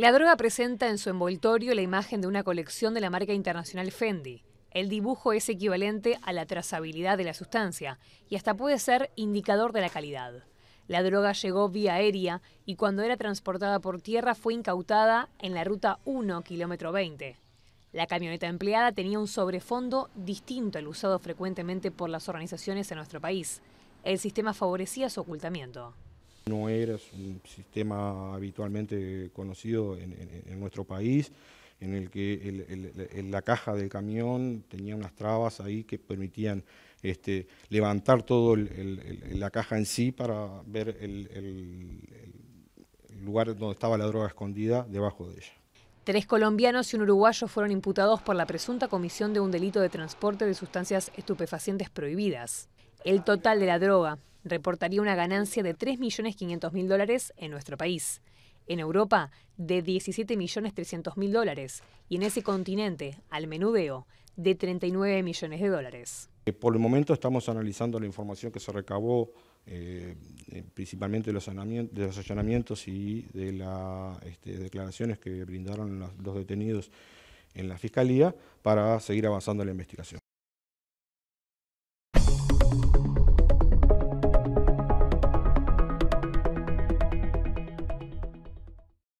La droga presenta en su envoltorio la imagen de una colección de la marca internacional Fendi. El dibujo es equivalente a la trazabilidad de la sustancia y hasta puede ser indicador de la calidad. La droga llegó vía aérea y cuando era transportada por tierra fue incautada en la ruta 1, kilómetro 20. La camioneta empleada tenía un sobrefondo distinto al usado frecuentemente por las organizaciones en nuestro país. El sistema favorecía su ocultamiento no era un sistema habitualmente conocido en, nuestro país, en el que la caja del camión tenía unas trabas ahí que permitían este, levantar todo la caja en sí para ver el lugar donde estaba la droga escondida debajo de ella. Tres colombianos y un uruguayo fueron imputados por la presunta comisión de un delito de transporte de sustancias estupefacientes prohibidas. El total de la droga reportaría una ganancia de 3.500.000 dólares en nuestro país. En Europa, de 17.300.000 dólares. Y en ese continente, al menudeo, de 39 millones de dólares. Eh, por el momento estamos analizando la información que se recabó eh, eh, principalmente de los, allanamientos y de las este, declaraciones que brindaron los, los detenidos en la Fiscalía para seguir avanzando en la investigación.